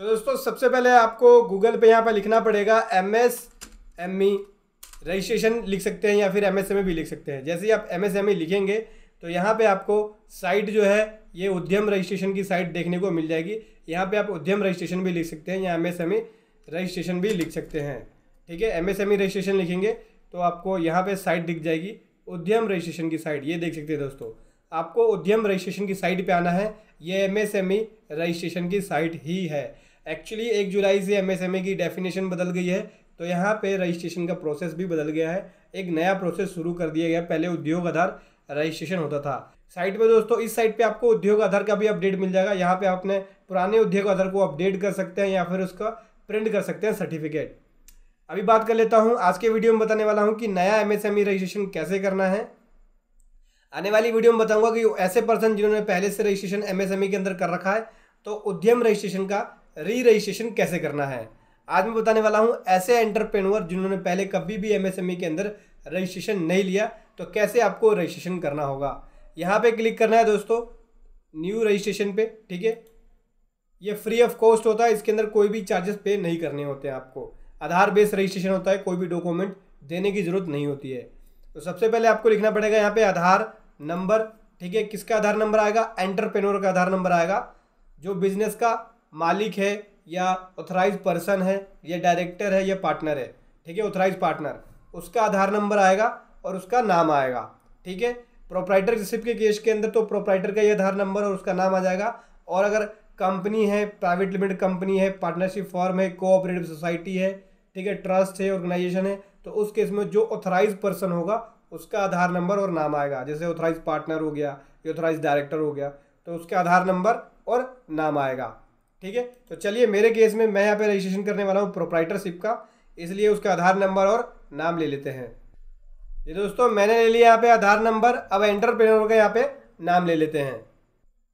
सो दोस्तों सबसे पहले आपको गूगल पे यहाँ पर लिखना पड़ेगा M S M E registration लिख सकते हैं या फिर एम एस एम ई भी लिख सकते हैं जैसे ही आप एम एस एम ई लिखेंगे तो यहाँ पे आपको साइट जो है ये उद्यम रजिस्ट्रेशन की साइट देखने को मिल जाएगी यहाँ पे आप उद्यम रजिस्ट्रेशन भी लिख सकते हैं या M S M E registration भी लिख सकते हैं ठीक है M S M E registration लिखेंगे तो आपको यहाँ पर साइट दिख जाएगी उद्यम रजिस्ट्रेशन की साइट ये देख सकते हैं दोस्तों आपको उद्यम रजिस्ट्रेशन की साइट पर आना है ये M S M E registration की साइट ही है एक्चुअली एक जुलाई से एमएसएमई की डेफिनेशन बदल गई है तो यहाँ पे रजिस्ट्रेशन का प्रोसेस भी बदल गया है एक नया प्रोसेस शुरू कर दिया गया पहले उद्योग आधार रजिस्ट्रेशन होता था साइट पे दोस्तों इस साइट पे आपको उद्योग आधार का भी अपडेट मिल जाएगा यहाँ पे आपने पुराने उद्योग आधार को अपडेट कर सकते हैं या फिर उसका प्रिंट कर सकते हैं सर्टिफिकेट अभी बात कर लेता हूँ आज के वीडियो में बताने वाला हूँ कि नया ई रजिस्ट्रेशन e कैसे करना है आने वाली वीडियो में बताऊंगा कि ऐसे पर्सन जिन्होंने पहले से रजिस्ट्रेशन ई e के अंदर कर रखा है तो उद्यम रजिस्ट्रेशन का री रजिस्ट्रेशन कैसे करना है आज मैं बताने वाला हूँ ऐसे एंटरप्रेन्योर जिन्होंने पहले कभी भी एम e के अंदर रजिस्ट्रेशन नहीं लिया तो कैसे आपको रजिस्ट्रेशन करना होगा यहाँ पे क्लिक करना है दोस्तों न्यू रजिस्ट्रेशन पे ठीक है ये फ्री ऑफ कॉस्ट होता है इसके अंदर कोई भी चार्जेस पे नहीं करने होते हैं आपको आधार बेस्ड रजिस्ट्रेशन होता है कोई भी डॉक्यूमेंट देने की ज़रूरत नहीं होती है तो सबसे पहले आपको लिखना पड़ेगा यहाँ पे आधार नंबर ठीक है किसका आधार नंबर आएगा एंटरप्रेन्योर का आधार नंबर आएगा जो बिजनेस का मालिक है या ऑथराइज पर्सन है या डायरेक्टर है या पार्टनर है ठीक है ऑथराइज पार्टनर उसका आधार नंबर आएगा और उसका नाम आएगा ठीक है रिसिप के केस के अंदर तो प्रोप्राइटर का ये आधार नंबर और उसका नाम आ जाएगा और अगर कंपनी है प्राइवेट लिमिटेड कंपनी है पार्टनरशिप फॉर्म है कोऑपरेटिव सोसाइटी है ठीक है ट्रस्ट है ऑर्गेनाइजेशन है तो उस केस में जो ऑथराइज पर्सन होगा उसका आधार नंबर और नाम आएगा जैसे ऑथराइज पार्टनर हो गया ऑथराइज डायरेक्टर हो गया तो उसका आधार नंबर और नाम आएगा ठीक है तो चलिए मेरे केस में मैं यहाँ पे रजिस्ट्रेशन करने वाला हूँ प्रोप्राइटरशिप का इसलिए उसका आधार नंबर और नाम ले लेते हैं ये दोस्तों मैंने ले लिया यहाँ पे आधार नंबर अब एंटरप्रेन्योर का यहाँ पे नाम ले लेते हैं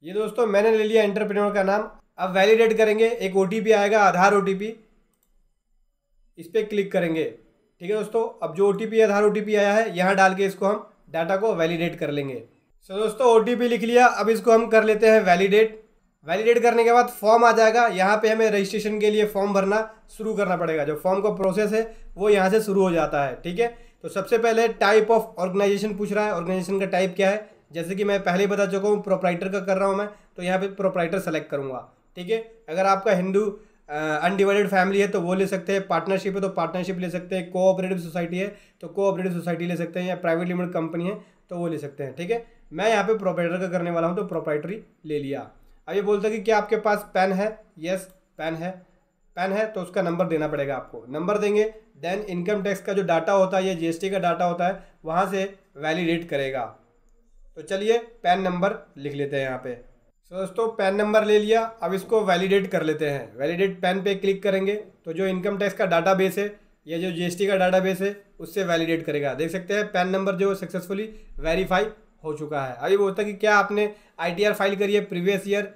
ये दोस्तों मैंने ले लिया एंटरप्रेन्योर का नाम अब वैलिडेट करेंगे एक ओ आएगा आधार ओ इस पर क्लिक करेंगे ठीक है दोस्तों अब जो ओ आधार ओ आया है यहाँ डाल के इसको हम डाटा को वैलिडेट कर लेंगे सो दोस्तों ओ लिख लिया अब इसको हम कर लेते हैं वैलिडेट वैलिडेट करने के बाद फॉर्म आ जाएगा यहाँ पे हमें रजिस्ट्रेशन के लिए फॉर्म भरना शुरू करना पड़ेगा जो फॉर्म का प्रोसेस है वो यहाँ से शुरू हो जाता है ठीक है तो सबसे पहले टाइप ऑफ ऑर्गेनाइजेशन पूछ रहा है ऑर्गेनाइजेशन का टाइप क्या है जैसे कि मैं पहले बता चुका हूँ प्रोपराइटर का कर रहा हूँ मैं तो यहाँ पर प्रोपराइटर सेलेक्ट करूँगा ठीक है अगर आपका हिंदू अनडिवाइडेड फैमिली है तो वो ले सकते हैं पार्टनरशिप है तो पार्टनरशिप ले सकते हैं कोऑपरेटिव सोसाइटी है तो कोऑपरेटिव सोसाइटी ले सकते हैं या प्राइवेट लिमिटेड कंपनी है तो वो ले सकते हैं ठीक है मैं यहाँ पे प्रोपराइटर का करने वाला हूँ तो प्रोपराइटरी ले लिया अब ये बोलता है कि क्या आपके पास पेन है यस पेन है पेन है तो उसका नंबर देना पड़ेगा आपको नंबर देंगे देन इनकम टैक्स का जो डाटा होता है या जीएसटी का डाटा होता है वहाँ से वैलिडेट करेगा तो चलिए पेन नंबर लिख लेते हैं यहाँ पे सो दोस्तों पेन नंबर ले लिया अब इसको वैलिडेट कर लेते हैं वैलिडेट पेन पे क्लिक करेंगे तो जो इनकम टैक्स का डाटा बेस है या जो जीएसटी का डाटा बेस है उससे वैलिडेट करेगा देख सकते हैं पेन नंबर जो सक्सेसफुली वेरीफाई हो चुका है अभी बोलता है कि क्या आपने आई फाइल करी है प्रीवियस ईयर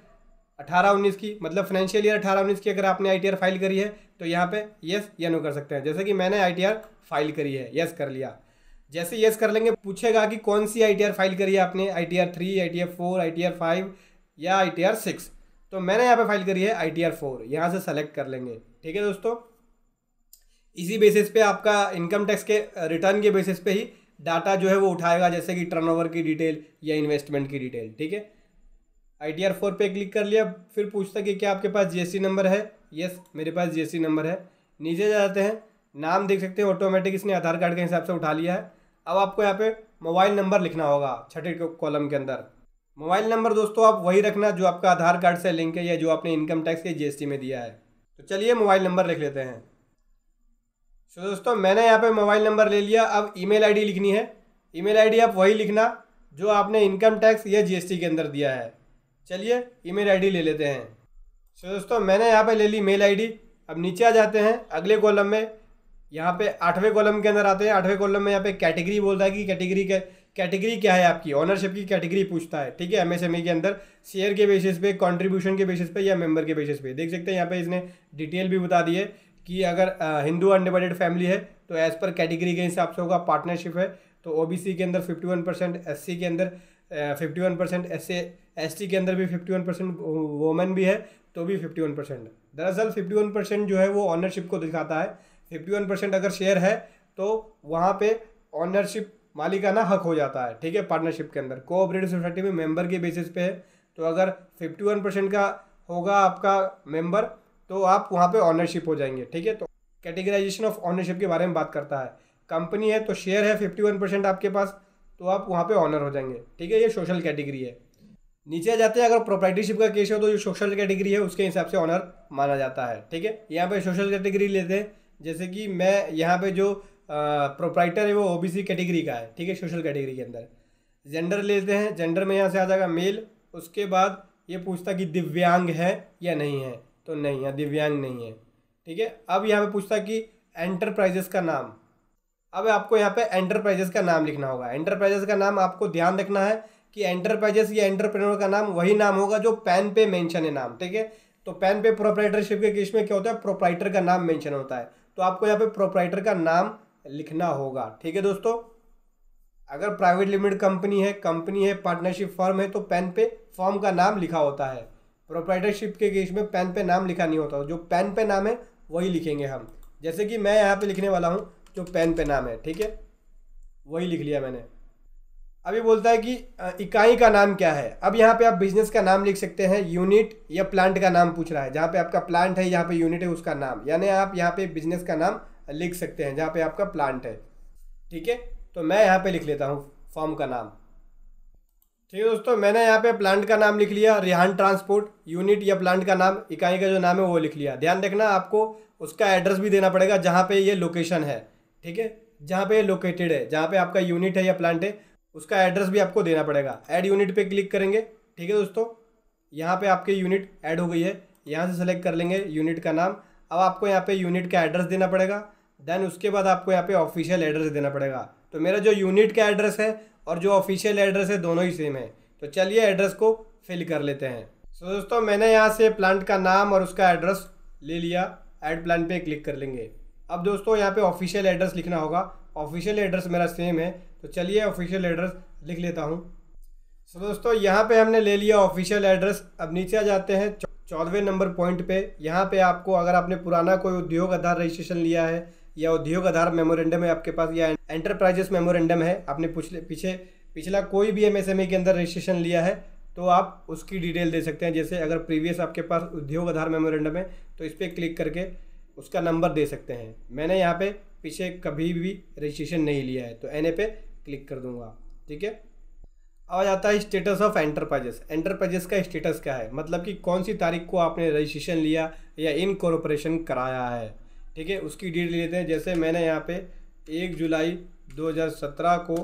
अठारह उन्नीस की मतलब फाइनेंशियल ईयर अठारह उन्नीस की अगर आपने आई फाइल करी है तो यहाँ पे येस या नो कर सकते हैं जैसे कि मैंने आई फाइल करी है येस कर लिया जैसे येस कर लेंगे पूछेगा कि कौन सी आई फाइल करी है आपने I T R three I T R four I T R five या आई टी आर सिक्स तो मैंने यहाँ पे फाइल करी है आई टी आर फोर यहाँ से सेलेक्ट कर लेंगे ठीक है दोस्तों इसी बेसिस पे आपका इनकम टैक्स के रिटर्न के बेसिस पे ही डाटा जो है वो उठाएगा जैसे कि टर्नओवर की डिटेल या इन्वेस्टमेंट की डिटेल ठीक है आई टी आर फोर पे क्लिक कर लिया फिर पूछता कि क्या आपके पास जीएसटी नंबर है यस मेरे पास जीएसटी नंबर है नीचे जाते हैं नाम देख सकते हैं ऑटोमेटिक इसने आधार कार्ड के हिसाब से उठा लिया है अब आपको यहाँ पे मोबाइल नंबर लिखना होगा छठे कॉलम के अंदर मोबाइल नंबर दोस्तों आप वही रखना जो आपका आधार कार्ड से लिंक है या जो आपने इनकम टैक्स के जीएसटी में दिया है तो चलिए मोबाइल नंबर लिख लेते हैं सो दोस्तों मैंने यहाँ पे मोबाइल नंबर ले लिया अब ईमेल आईडी लिखनी है ईमेल आईडी आप वही लिखना जो आपने इनकम टैक्स या जीएसटी के अंदर दिया है चलिए ईमेल आईडी ले लेते हैं सो दोस्तों मैंने यहाँ पे ले ली मेल आईडी अब नीचे आ जाते हैं अगले कॉलम में यहाँ पे आठवें कॉलम के अंदर आते हैं आठवें कॉलम में यहाँ पे कैटेगरी बोलता है कि कैटेगरी के कैटेगरी क्या है आपकी ऑनरशिप की कैटेगरी पूछता है ठीक है एमएसएमई e के अंदर शेयर के बेसिस पे कंट्रीब्यूशन के बेसिस पे या मेंबर के बेसिस पे देख सकते हैं यहाँ पे इसने डिटेल भी बता दी है कि अगर हिंदू अनडिवाइडेड फैमिली है तो एज़ पर कैटेगरी के हिसाब से होगा पार्टनरशिप है तो ओ के अंदर फिफ्टी वन परसेंट एस के अंदर फिफ्टी वन परसेंट एस एस के अंदर भी फिफ्टी वन परसेंट वोमेन भी है तो भी फिफ्टी वन परसेंट दरअसल फिफ्टी वन परसेंट जो है वो ऑनरशिप को दिखाता है फिफ्टी वन परसेंट अगर शेयर है तो वहाँ पे ऑनरशिप मालिकाना हक हो जाता है ठीक है पार्टनरशिप के अंदर कोऑपरेटिव सोसाइटी में मेंबर के बेसिस पे है तो अगर फिफ्टी वन परसेंट का होगा आपका मेंबर तो आप वहाँ पे ऑनरशिप हो जाएंगे ठीक है तो कैटेगराइजेशन ऑफ ऑनरशिप के बारे में बात करता है कंपनी है तो शेयर है फिफ्टी वन परसेंट आपके पास तो आप वहाँ पे ऑनर हो जाएंगे ठीक है ये सोशल कैटेगरी है नीचे जाते हैं अगर प्रोपर्टीशिप का केस हो तो जो सोशल कैटेगरी है उसके हिसाब से ऑनर माना जाता है ठीक है यहाँ पे सोशल कैटेगरी लेते हैं जैसे कि मैं यहाँ पे जो प्रोपराइटर है वो ओ कैटेगरी का है ठीक है सोशल कैटेगरी के अंदर जेंडर लेते हैं जेंडर में यहाँ से आ जाएगा मेल उसके बाद ये पूछता कि दिव्यांग है या नहीं है तो नहीं है दिव्यांग नहीं है ठीक है अब यहाँ पे पूछता कि एंटरप्राइजेस का नाम अब आपको यहाँ पे एंटरप्राइजेस का नाम लिखना होगा एंटरप्राइजेस का नाम आपको ध्यान रखना है कि एंटरप्राइजेस या एंटरप्रेनर का नाम वही नाम होगा जो पैन पे मेंशन है नाम ठीक है तो पैन पे प्रोपराइटरशिप के केस में क्या होता है प्रोपराइटर का नाम मेंशन होता है तो आपको यहाँ पे प्रोपराइटर का नाम लिखना होगा ठीक है दोस्तों अगर प्राइवेट लिमिटेड कंपनी है कंपनी है पार्टनरशिप फॉर्म है तो पेन पे फॉर्म का नाम लिखा होता है प्रोप्राइटरशिप के केस में पेन पे नाम लिखा नहीं होता जो पेन पे नाम है वही लिखेंगे हम जैसे कि मैं यहाँ पे लिखने वाला हूँ जो पेन पे नाम है ठीक है वही लिख लिया मैंने अभी बोलता है कि इकाई का नाम क्या है अब यहाँ पे आप बिजनेस का नाम लिख सकते हैं यूनिट या प्लांट का नाम पूछ रहा है जहाँ पे आपका प्लांट है यहाँ पे यूनिट है उसका नाम यानी आप यहाँ पे बिजनेस का नाम लिख सकते हैं जहाँ पे आपका प्लांट है ठीक है तो मैं यहाँ पे लिख लेता हूँ फॉर्म का नाम ठीक है दोस्तों मैंने यहाँ पे प्लांट का नाम लिख लिया रिहान ट्रांसपोर्ट यूनिट या प्लांट का नाम इकाई का जो नाम है वो लिख लिया ध्यान रखना आपको उसका एड्रेस भी देना पड़ेगा जहाँ पे ये लोकेशन है ठीक है जहाँ पे ये लोकेटेड है जहाँ पे आपका यूनिट है या प्लांट है उसका एड्रेस भी आपको देना पड़ेगा एड यूनिट पर क्लिक करेंगे ठीक है दोस्तों यहाँ पे आपकी यूनिट ऐड हो गई है यहाँ से सेलेक्ट कर लेंगे यूनिट का नाम अब आपको यहाँ पे यूनिट का एड्रेस देना पड़ेगा देन उसके बाद आपको यहाँ पे ऑफिशियल एड्रेस देना पड़ेगा तो मेरा जो यूनिट का एड्रेस है और जो ऑफिशियल एड्रेस है दोनों ही सेम है तो चलिए एड्रेस को फिल कर लेते हैं सो so, दोस्तों मैंने यहाँ से प्लांट का नाम और उसका एड्रेस ले लिया एड प्लांट पे क्लिक कर लेंगे अब दोस्तों यहाँ पे ऑफिशियल एड्रेस लिखना होगा ऑफिशियल एड्रेस मेरा सेम है तो चलिए ऑफिशियल एड्रेस लिख लेता हूँ सो so, दोस्तों यहाँ पे हमने ले लिया ऑफिशियल एड्रेस अब नीचे आ जाते हैं चौदहवें नंबर पॉइंट पे यहाँ पे आपको अगर आपने पुराना कोई उद्योग आधार रजिस्ट्रेशन लिया है या उद्योग आधार मेमोरेंडम है आपके पास या एंटरप्राइजेस मेमोरेंडम है आपने पिछले पीछे पिछला कोई भी एमएसएमई e के अंदर रजिस्ट्रेशन लिया है तो आप उसकी डिटेल दे सकते हैं जैसे अगर प्रीवियस आपके पास उद्योग आधार मेमोरेंडम है तो इस पर क्लिक करके उसका नंबर दे सकते हैं मैंने यहाँ पर पीछे कभी भी रजिस्ट्रेशन नहीं लिया है तो एन पे क्लिक कर दूँगा ठीक है अब जाता है स्टेटस ऑफ एंटरप्राइजेस एंटरप्राइजेस का स्टेटस क्या है मतलब कि कौन सी तारीख को आपने रजिस्ट्रेशन लिया या इन कॉरपोरेशन कराया है ठीक है उसकी डेट ले लेते हैं जैसे मैंने यहाँ पे एक जुलाई 2017 को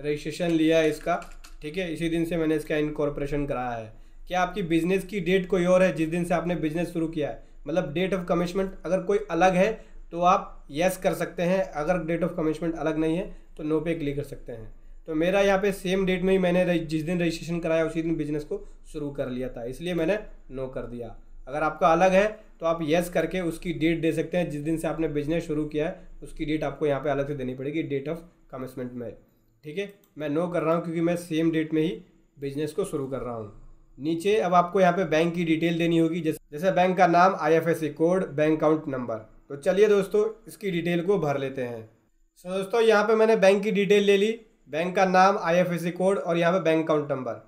रजिस्ट्रेशन लिया है इसका ठीक है इसी दिन से मैंने इसका इनकॉर्पोरेशन कराया है क्या आपकी बिज़नेस की डेट कोई और है जिस दिन से आपने बिज़नेस शुरू किया है मतलब डेट ऑफ कमिशमेंट अगर कोई अलग है तो आप यस कर सकते हैं अगर डेट ऑफ कमिशमेंट अलग नहीं है तो नो पे क्लिक कर सकते हैं तो मेरा यहाँ पे सेम डेट में ही मैंने जिस दिन रजिस्ट्रेशन कराया उसी दिन बिजनेस को शुरू कर लिया था इसलिए मैंने नो कर दिया अगर आपका अलग है तो आप येस करके उसकी डेट दे सकते हैं जिस दिन से आपने बिजनेस शुरू किया है उसकी डेट आपको यहाँ पे अलग से देनी पड़ेगी डेट ऑफ कमिशमेंट में ठीक है मैं नो कर रहा हूँ क्योंकि मैं सेम डेट में ही बिजनेस को शुरू कर रहा हूँ नीचे अब आपको यहाँ पे बैंक की डिटेल देनी होगी जैसे जैसे बैंक का नाम IFSC code bank account number तो चलिए दोस्तों इसकी डिटेल को भर लेते हैं सो दोस्तों यहाँ पे मैंने बैंक की डिटेल ले ली बैंक का नाम आईएफएससी कोड और यहाँ पे बैंक अकाउंट नंबर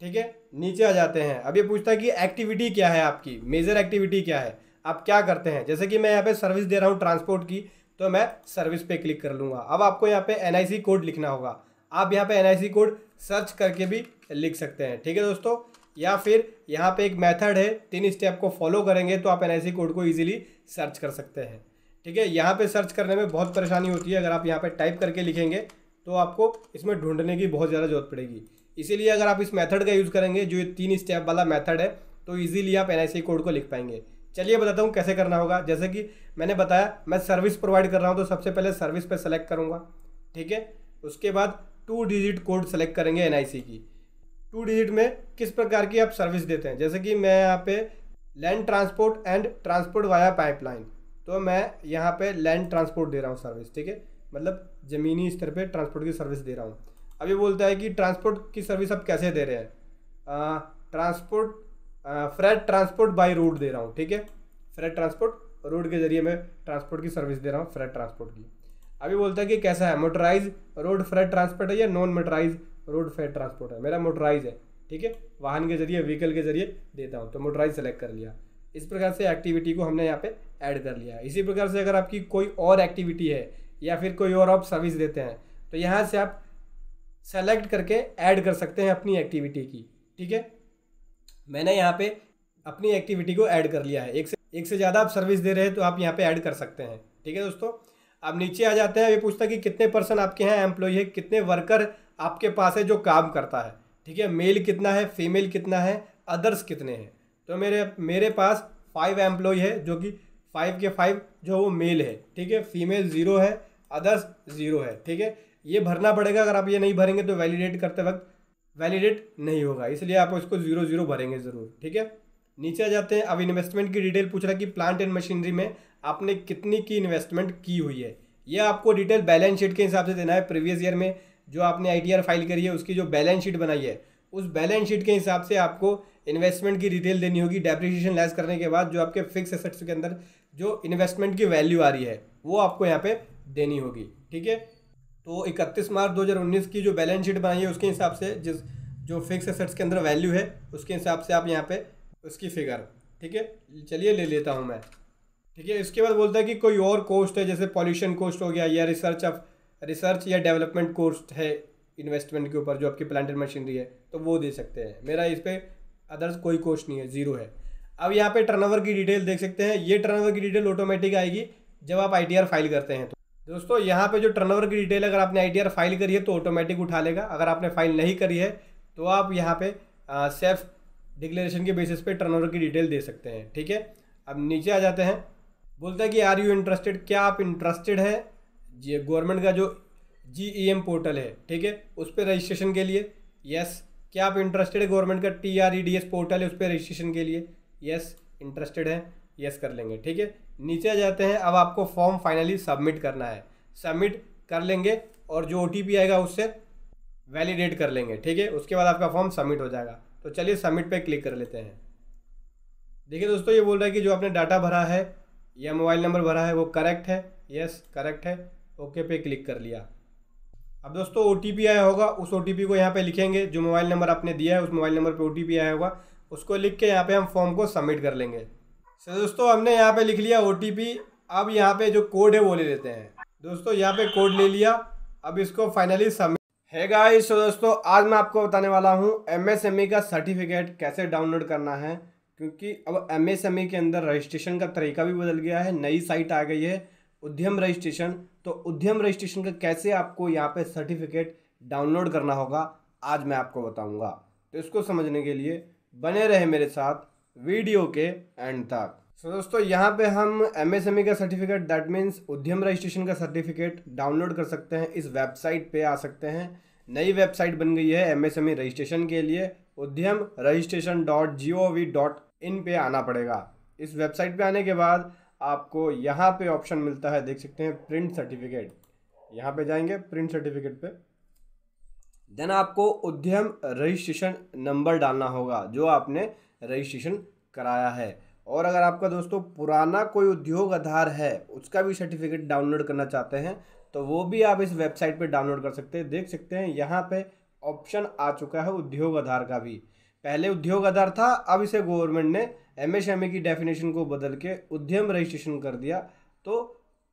ठीक है नीचे आ जाते हैं अब ये पूछता है कि एक्टिविटी क्या है आपकी मेजर एक्टिविटी क्या है आप क्या करते हैं जैसे कि मैं यहाँ पे सर्विस दे रहा हूँ ट्रांसपोर्ट की तो मैं सर्विस पे क्लिक कर लूँगा अब आपको यहाँ पे एन कोड लिखना होगा आप यहाँ पे एन कोड सर्च करके भी लिख सकते हैं ठीक है दोस्तों या फिर यहाँ पे एक मेथड है तीन स्टेप को फॉलो करेंगे तो आप एन कोड को ईजिली सर्च कर सकते हैं ठीक है यहाँ पे सर्च करने में बहुत परेशानी होती है अगर आप यहाँ पे टाइप करके लिखेंगे तो आपको इसमें ढूंढने की बहुत ज़्यादा ज़रूरत पड़ेगी इसीलिए अगर आप इस मेथड का यूज़ करेंगे जो तीन स्टेप वाला मेथड है तो इजीली आप एन कोड को लिख पाएंगे चलिए बताता हूँ कैसे करना होगा जैसे कि मैंने बताया मैं सर्विस प्रोवाइड कर रहा हूँ तो सबसे पहले सर्विस पे सेलेक्ट करूँगा ठीक है उसके बाद टू डिजिट कोड सेलेक्ट करेंगे एन की टू डिजिट में किस प्रकार की आप सर्विस देते हैं जैसे कि मैं यहाँ पे land transport and transport via pipeline तो मैं यहाँ पे लैंड ट्रांसपोर्ट दे रहा हूँ सर्विस ठीक है मतलब ज़मीनी स्तर पे ट्रांसपोर्ट की सर्विस दे रहा हूँ अब ये बोलता है कि ट्रांसपोर्ट की सर्विस आप कैसे दे रहे हैं transport freight transport by road दे रहा हूँ ठीक है फ्रेट ट्रांसपोर्ट रोड के जरिए मैं ट्रांसपोर्ट की सर्विस दे रहा हूँ फ्रेट ट्रांसपोर्ट की अभी बोलता है कि कैसा है मोटराइज रोड फ्रेट ट्रांसपोर्ट है या non motorise road freight transport है मेरा मोटराइज है ठीक है वाहन के जरिए व्हीकल के जरिए देता हूँ तो मोटराइज सेलेक्ट कर लिया इस प्रकार से एक्टिविटी को हमने यहाँ पे ऐड कर लिया इसी प्रकार से अगर आपकी कोई और एक्टिविटी है या फिर कोई और आप सर्विस देते हैं तो यहाँ से आप सेलेक्ट करके ऐड कर सकते हैं अपनी एक्टिविटी की ठीक है मैंने यहाँ पे अपनी एक्टिविटी को ऐड कर लिया है एक से एक से ज़्यादा आप सर्विस दे रहे हैं तो आप यहाँ पे ऐड कर सकते हैं ठीक है दोस्तों आप नीचे आ जाते हैं ये पूछता है कि कितने पर्सन आपके यहाँ एम्प्लॉय है कितने वर्कर आपके पास है जो काम करता है ठीक है मेल कितना है फीमेल कितना है अदर्स कितने हैं तो मेरे मेरे पास फाइव एम्प्लॉय है जो कि फाइव के फाइव जो वो मेल है ठीक है फीमेल ज़ीरो है अदर्स ज़ीरो है ठीक है ये भरना पड़ेगा अगर आप ये नहीं भरेंगे तो वैलिडेट करते वक्त वैलिडेट नहीं होगा इसलिए आप इसको जीरो जीरो भरेंगे ज़रूर ठीक है नीचे आ जाते हैं अब इन्वेस्टमेंट की डिटेल पूछ रहा है कि प्लांट एंड मशीनरी में आपने कितनी की इन्वेस्टमेंट की हुई है यह आपको डिटेल बैलेंस शीट के हिसाब से देना है प्रीवियस ईयर में जो आपने आई फाइल करी है उसकी जो बैलेंस शीट बनाई है उस बैलेंस शीट के हिसाब से आपको इन्वेस्टमेंट की डिटेल देनी होगी डेप्रिसिएशन लेस करने के बाद जो आपके फिक्स एसेट्स के अंदर जो इन्वेस्टमेंट की वैल्यू आ रही है वो आपको यहाँ पे देनी होगी ठीक है तो 31 मार्च 2019 की जो बैलेंस शीट बनाई है उसके हिसाब से जिस जो फिक्स एसेट्स के अंदर वैल्यू है उसके हिसाब से आप यहाँ पे उसकी फिगर ठीक है चलिए ले लेता हूँ मैं ठीक है इसके बाद बोलता है कि कोई और कोस्ट है जैसे पॉल्यूशन कोस्ट हो गया या रिसर्च ऑफ रिसर्च या डेवलपमेंट कोस्ट है इन्वेस्टमेंट के ऊपर जो आपकी प्लान मशीनरी है तो वो दे सकते हैं मेरा इस पर अदर्स कोई कोस्ट नहीं है ज़ीरो है अब यहाँ पे टर्न की डिटेल देख सकते हैं ये टर्न की डिटेल ऑटोमेटिक आएगी जब आप आई फाइल करते हैं तो दोस्तों यहाँ पे जो टर्नओवर की डिटेल अगर आपने आई फाइल करी है तो ऑटोमेटिक उठा लेगा अगर आपने फाइल नहीं करी है तो आप यहाँ पे सेफ डिक्लेरेशन के बेसिस पे टर्नओवर की डिटेल दे सकते हैं ठीक है अब नीचे आ जाते हैं बोलते हैं कि आर यू इंटरेस्टेड क्या आप इंटरेस्टेड हैं जी गवर्नमेंट का जो जी ई एम पोर्टल है ठीक है उस पर रजिस्ट्रेशन के लिए यस क्या आप इंटरेस्टेड है गवर्नमेंट का T R E D S portal है उस पर रजिस्ट्रेशन के लिए यस इंटरेस्टेड है यस कर लेंगे ठीक है नीचे जाते हैं अब आपको फॉर्म फाइनली सबमिट करना है सबमिट कर लेंगे और जो ओ आएगा उससे वैलिडेट कर लेंगे ठीक है उसके बाद आपका फॉर्म सबमिट हो जाएगा तो चलिए सबमिट पे क्लिक कर लेते हैं देखिए दोस्तों ये बोल रहा है कि जो आपने डाटा भरा है या मोबाइल नंबर भरा है वो करेक्ट है यस करेक्ट है ओके पे क्लिक कर लिया अब दोस्तों ओ आया होगा उस ओ को यहाँ पर लिखेंगे जो मोबाइल नंबर आपने दिया है उस मोबाइल नंबर पर ओ आया होगा उसको लिख के यहाँ पर हम फॉर्म को सबमिट कर लेंगे सर दोस्तों हमने यहाँ पे लिख लिया ओ अब यहाँ पे जो कोड है वो ले लेते हैं दोस्तों यहाँ पे कोड ले लिया अब इसको फाइनली सबमिट है गाइस सो दोस्तों आज मैं आपको बताने वाला हूँ एम e का सर्टिफिकेट कैसे डाउनलोड करना है क्योंकि अब एम e के अंदर रजिस्ट्रेशन का तरीका भी बदल गया है नई साइट आ गई है उद्यम रजिस्ट्रेशन तो उद्यम रजिस्ट्रेशन का कैसे आपको यहाँ पे सर्टिफिकेट डाउनलोड करना होगा आज मैं आपको बताऊँगा तो इसको समझने के लिए बने रहे मेरे साथ वीडियो के एंड तक सो so, दोस्तों यहाँ पे हम एम एस एम ई का certificate that means Udyam registration का सर्टिफिकेट डाउनलोड कर सकते हैं इस वेबसाइट पे आ सकते हैं नई वेबसाइट बन गई है M S M E registration के लिए Udyam registration dot G O V dot in पे आना पड़ेगा इस वेबसाइट पे आने के बाद आपको यहाँ पे ऑप्शन मिलता है देख सकते हैं प्रिंट सर्टिफिकेट यहाँ पे जाएंगे प्रिंट सर्टिफिकेट पे देन आपको उद्यम रजिस्ट्रेशन नंबर डालना होगा जो आपने रजिस्ट्रेशन कराया है और अगर आपका दोस्तों पुराना कोई उद्योग आधार है उसका भी सर्टिफिकेट डाउनलोड करना चाहते हैं तो वो भी आप इस वेबसाइट पर डाउनलोड कर सकते हैं देख सकते हैं यहाँ पर ऑप्शन आ चुका है उद्योग आधार का भी पहले उद्योग आधार था अब इसे गवर्नमेंट ने ए की डेफिनेशन को बदल के उद्यम रजिस्ट्रेशन कर दिया तो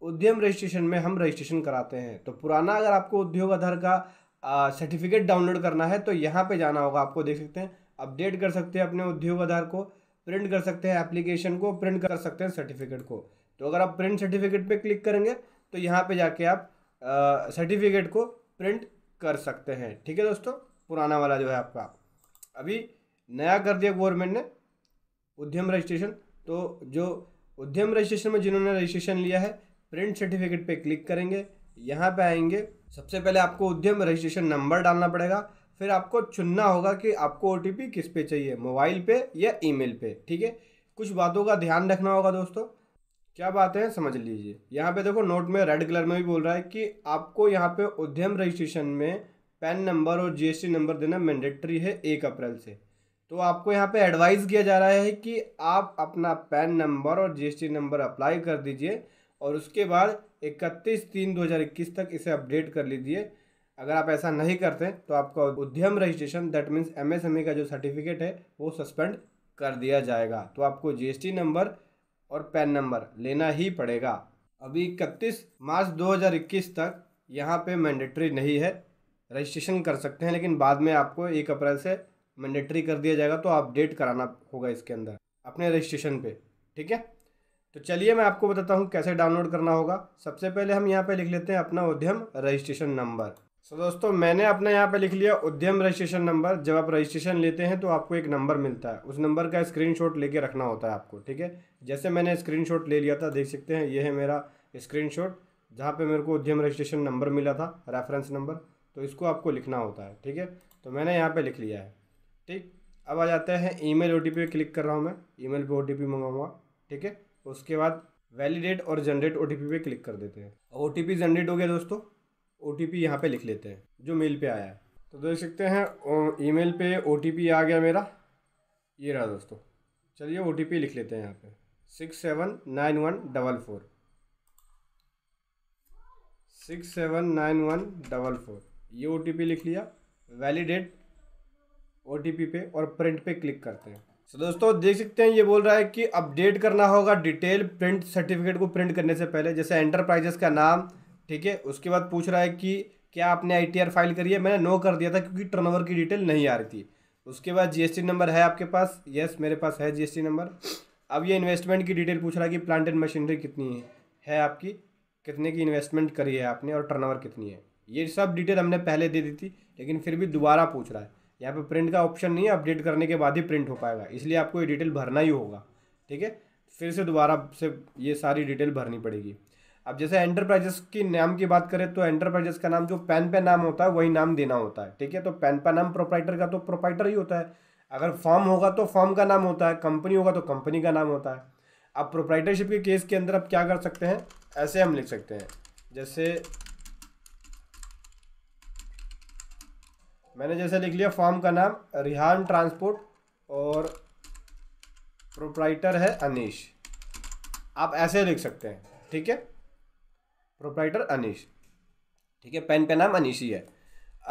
उद्यम रजिस्ट्रेशन में हम रजिस्ट्रेशन कराते हैं तो पुराना अगर आपको उद्योग आधार का सर्टिफिकेट डाउनलोड करना है तो यहाँ पे जाना होगा आपको देख सकते हैं अपडेट कर सकते हैं अपने उद्योग आधार को प्रिंट कर सकते हैं एप्लीकेशन को प्रिंट कर सकते हैं सर्टिफिकेट को तो अगर आप प्रिंट सर्टिफिकेट पे क्लिक करेंगे तो यहाँ पे जाके आप सर्टिफिकेट को प्रिंट कर सकते हैं ठीक है दोस्तों पुराना वाला जो है आपका अभी नया कर दिया गवर्नमेंट ने उद्यम रजिस्ट्रेशन तो जो उद्यम रजिस्ट्रेशन में जिन्होंने रजिस्ट्रेशन लिया है प्रिंट सर्टिफिकेट पर क्लिक करेंगे यहाँ पे आएंगे सबसे पहले आपको उद्यम रजिस्ट्रेशन नंबर डालना पड़ेगा फिर आपको चुनना होगा कि आपको ओ किस पे चाहिए मोबाइल पे या ईमेल पे ठीक है कुछ बातों का ध्यान रखना होगा दोस्तों क्या बात है समझ लीजिए यहाँ पे देखो नोट में रेड कलर में भी बोल रहा है कि आपको यहाँ पे उद्यम रजिस्ट्रेशन में पैन नंबर और जीएसटी नंबर देना मैंडेटरी है एक अप्रैल से तो आपको यहाँ पे एडवाइस किया जा रहा है कि आप अपना पैन नंबर और जीएसटी नंबर अप्लाई कर दीजिए और उसके बाद इकतीस तीन दो तक इसे अपडेट कर लीजिए अगर आप ऐसा नहीं करते तो आपका उद्यम रजिस्ट्रेशन दैट मीन्स एमएसएमई का जो सर्टिफिकेट है वो सस्पेंड कर दिया जाएगा तो आपको टी नंबर और पैन नंबर लेना ही पड़ेगा अभी इकतीस मार्च 2021 तक यहाँ पे मैंडेटरी नहीं है रजिस्ट्रेशन कर सकते हैं लेकिन बाद में आपको एक अप्रैल से मैंडेटरी कर दिया जाएगा तो अपडेट कराना होगा इसके अंदर अपने रजिस्ट्रेशन पे ठीक है तो चलिए मैं आपको बताता हूँ कैसे डाउनलोड करना होगा सबसे पहले हम यहाँ पे लिख लेते हैं अपना उद्यम रजिस्ट्रेशन नंबर सो so, दोस्तों मैंने अपने यहाँ पे लिख लिया उद्यम रजिस्ट्रेशन नंबर जब आप रजिस्ट्रेशन लेते हैं तो आपको एक नंबर मिलता है उस नंबर का स्क्रीनशॉट लेके रखना होता है आपको ठीक है जैसे मैंने स्क्रीनशॉट ले लिया था देख सकते हैं ये है मेरा स्क्रीनशॉट जहाँ पे मेरे को उद्यम रजिस्ट्रेशन नंबर मिला था रेफरेंस नंबर तो इसको आपको लिखना होता है ठीक है तो मैंने यहाँ पर लिख लिया है ठीक अब आ जाते हैं ई मेल ओ टी पे क्लिक कर रहा हूँ मैं ई मेल पर ओ टी पी मंगाऊंगा ठीक है उसके बाद वैलिडेट और जनरेट ओ टी पी पे क्लिक कर देते हैं ओ टी पी जनरेट हो गया दोस्तों ओ टी पी यहाँ पर लिख लेते हैं जो मेल पर आया है तो देख सकते हैं ई मेल पर ओ टी पी आ गया मेरा ये रहा दोस्तों चलिए ओ टी पी लिख लेते हैं यहाँ पे six seven nine one double four six seven nine one double four ये ओ लिख लिया वैलिडेट ओ पे और प्रिंट पे क्लिक करते हैं तो दोस्तों देख सकते हैं ये बोल रहा है कि अपडेट करना होगा डिटेल प्रिंट सर्टिफिकेट को प्रिंट करने से पहले जैसे एंटरप्राइजेस का नाम ठीक है उसके बाद पूछ रहा है कि क्या आपने आई फाइल करी है मैंने नो कर दिया था क्योंकि टर्नओवर की डिटेल नहीं आ रही थी उसके बाद जीएसटी नंबर है आपके पास यस मेरे पास है जीएसटी नंबर अब ये इन्वेस्टमेंट की डिटेल पूछ रहा है कि प्लांट एंड मशीनरी कितनी है है आपकी कितने की इन्वेस्टमेंट करी है आपने और ओवर कितनी है ये सब डिटेल हमने पहले दे दी थी लेकिन फिर भी दोबारा पूछ रहा है यहाँ पर प्रिंट का ऑप्शन नहीं है अपडेट करने के बाद ही प्रिंट हो पाएगा इसलिए आपको ये डिटेल भरना ही होगा ठीक है फिर से दोबारा से ये सारी डिटेल भरनी पड़ेगी अब जैसे एंटरप्राइजेस की नाम की बात करें तो एंटरप्राइजेस का नाम जो पैन पे नाम होता है वही नाम देना होता है ठीक है तो पैन पे नाम प्रोप्राइटर का तो प्रोप्राइटर ही होता है अगर फॉर्म होगा तो फॉर्म का नाम होता है कंपनी होगा तो कंपनी का नाम होता है अब प्रोप्राइटरशिप के केस के अंदर आप क्या कर सकते हैं ऐसे हम लिख सकते हैं जैसे मैंने जैसे लिख लिया फॉर्म का नाम रिहान ट्रांसपोर्ट और प्रोप्राइटर है अनिश आप ऐसे लिख सकते हैं ठीक है प्रोप्राइटर अनिश ठीक है पेन पे नाम अनिश ही है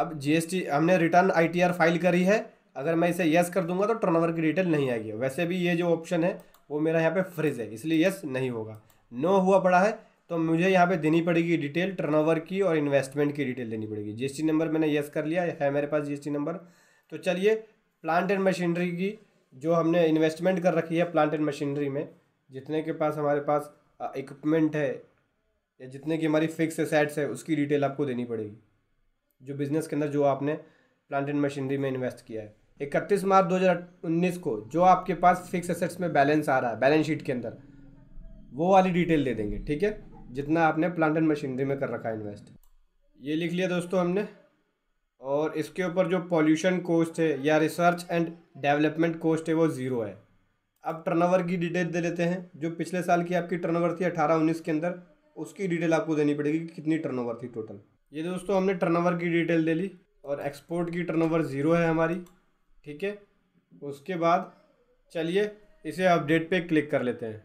अब जीएसटी हमने रिटर्न आईटीआर फाइल करी है अगर मैं इसे यस कर दूंगा तो टर्नओवर की डिटेल नहीं आएगी वैसे भी ये जो ऑप्शन है वो मेरा यहाँ पे फ्रिज है इसलिए यस नहीं होगा नो हुआ पड़ा है तो मुझे यहाँ पे देनी पड़ेगी डिटेल टर्नओवर की और इन्वेस्टमेंट की डिटेल देनी पड़ेगी जीएसटी नंबर मैंने यस कर लिया है मेरे पास जीएसटी नंबर तो चलिए प्लांट एंड मशीनरी की जो हमने इन्वेस्टमेंट कर रखी है प्लांट एंड मशीनरी में जितने के पास हमारे पास इक्विपमेंट है या जितने की हमारी फिक्स एसेट्स है उसकी डिटेल आपको देनी पड़ेगी जो बिज़नेस के अंदर जो आपने प्लांट एंड मशीनरी में इन्वेस्ट किया है इकतीस मार्च दो को जो आपके पास फिक्स एसेट्स में बैलेंस आ रहा है बैलेंस शीट के अंदर वो वाली डिटेल दे देंगे ठीक है जितना आपने प्लांट एंड मशीनरी में कर रखा है इन्वेस्ट ये लिख लिया दोस्तों हमने और इसके ऊपर जो पॉल्यूशन कोस्ट है या रिसर्च एंड डेवलपमेंट कोस्ट है वो ज़ीरो है अब टर्नओवर की डिटेल दे देते हैं जो पिछले साल की आपकी टर्नओवर थी अठारह उन्नीस के अंदर उसकी डिटेल आपको देनी पड़ेगी कि कितनी टर्नओवर थी टोटल ये दोस्तों हमने टर्नओवर की डिटेल दे ली और एक्सपोर्ट की टर्नओवर ज़ीरो है हमारी ठीक है उसके बाद चलिए इसे अपडेट पे क्लिक कर लेते हैं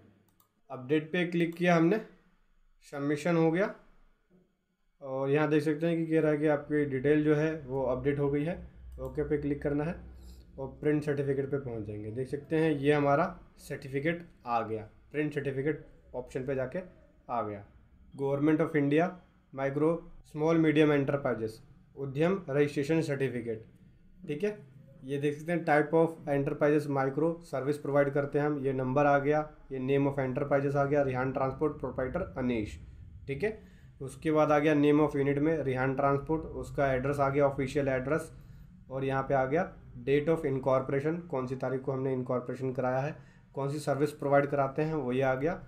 अपडेट पे क्लिक किया हमने सबमिशन हो गया और यहाँ देख सकते हैं कि कह रहा है कि आपकी डिटेल जो है वो अपडेट हो गई है ओके पे क्लिक करना है और प्रिंट सर्टिफिकेट पे पहुँच जाएंगे देख सकते हैं ये हमारा सर्टिफिकेट आ गया प्रिंट सर्टिफिकेट ऑप्शन पे जाके आ गया government of India micro small medium enterprises Udyam registration certificate ठीक है ये देख सकते हैं type of enterprises micro service provide करते हैं हम ये नंबर आ गया ये नेम ऑफ एंटरप्राइजेस आ गया रिहान ट्रांसपोर्ट प्रोपाइटर अनीश ठीक है उसके बाद आ गया नेम ऑफ यूनिट में रिहान ट्रांसपोर्ट उसका एड्रेस आ गया ऑफिशियल एड्रेस और यहाँ पे आ गया डेट ऑफ इनकॉर्पोरेशन कौन सी तारीख को हमने इनकॉर्पोरेशन कराया है कौन सी सर्विस प्रोवाइड कराते हैं वही आ गया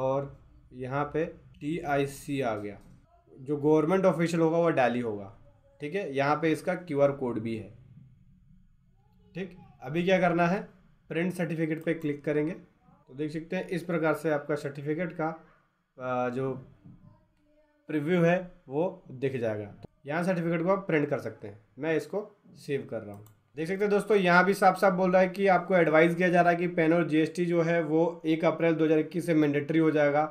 और यहाँ पे टी आई सी आ गया जो गवर्नमेंट ऑफिशियल होगा वो डेली होगा ठीक है यहाँ पे इसका क्यू आर कोड भी है ठीक अभी क्या करना है प्रिंट सर्टिफिकेट पे क्लिक करेंगे तो देख सकते हैं इस प्रकार से आपका सर्टिफिकेट का जो प्रिव्यू है वो दिख जाएगा तो यहाँ सर्टिफिकेट को आप प्रिंट कर सकते हैं मैं इसको सेव कर रहा हूँ देख सकते हैं दोस्तों यहाँ भी साफ साफ बोल रहा है कि आपको एडवाइस किया जा रहा है कि पेन और जीएसटी जो है वो एक अप्रैल 2021 से मैंडेटरी हो जाएगा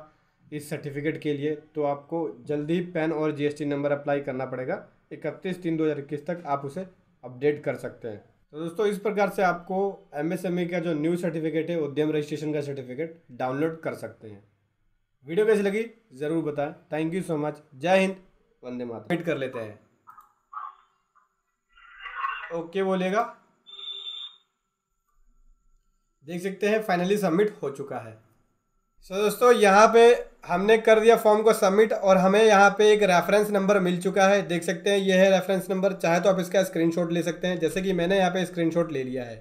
इस सर्टिफिकेट के लिए तो आपको जल्दी पैन और जीएसटी नंबर अप्लाई करना पड़ेगा इकतीस तीन दो हज़ार इक्कीस तक आप उसे अपडेट कर सकते हैं तो दोस्तों इस प्रकार से आपको एमएसएमई e का जो न्यू सर्टिफिकेट है उद्यम रजिस्ट्रेशन का सर्टिफिकेट डाउनलोड कर सकते हैं वीडियो कैसी लगी ज़रूर बताएं थैंक यू सो मच जय हिंद वंदे माता वेट कर लेते हैं ओके बोलेगा देख सकते हैं फाइनली सबमिट हो चुका है सो so, दोस्तों यहाँ पे हमने कर दिया फॉर्म को सबमिट और हमें यहाँ पे एक रेफरेंस नंबर मिल चुका है देख सकते हैं ये है रेफरेंस नंबर चाहे तो आप इसका स्क्रीनशॉट ले सकते हैं जैसे कि मैंने यहाँ पे स्क्रीनशॉट ले लिया है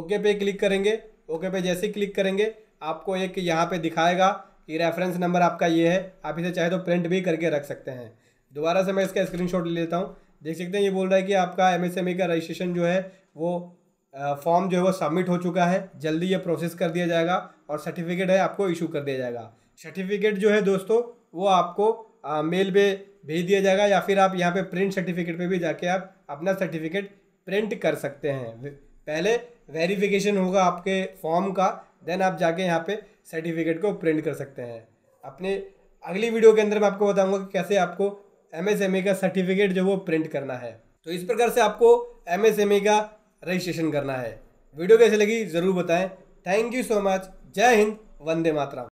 ओके पे क्लिक करेंगे ओके पे जैसे क्लिक करेंगे आपको एक यहाँ पे दिखाएगा कि रेफरेंस नंबर आपका ये है आप इसे चाहे तो प्रिंट भी करके रख सकते हैं दोबारा से मैं इसका स्क्रीन ले लेता हूँ देख सकते हैं ये बोल रहा है कि आपका एमएसएमई e का रजिस्ट्रेशन जो है वो फॉर्म जो है वो सबमिट हो चुका है जल्दी ये प्रोसेस कर दिया जाएगा और सर्टिफिकेट है आपको इशू कर दिया जाएगा सर्टिफिकेट जो है दोस्तों वो आपको आ, मेल पे भेज दिया जाएगा या फिर आप यहाँ पे प्रिंट सर्टिफिकेट पे भी जाके आप अपना सर्टिफिकेट प्रिंट कर सकते हैं पहले वेरिफिकेशन होगा आपके फॉर्म का देन आप जाके यहाँ पे सर्टिफिकेट को प्रिंट कर सकते हैं अपने अगली वीडियो के अंदर मैं आपको बताऊँगा कि कैसे आपको एम का सर्टिफिकेट जो वो प्रिंट करना है तो इस प्रकार से आपको एम का रजिस्ट्रेशन करना है वीडियो कैसे लगी ज़रूर बताएं थैंक यू सो मच जय हिंद वंदे मातरम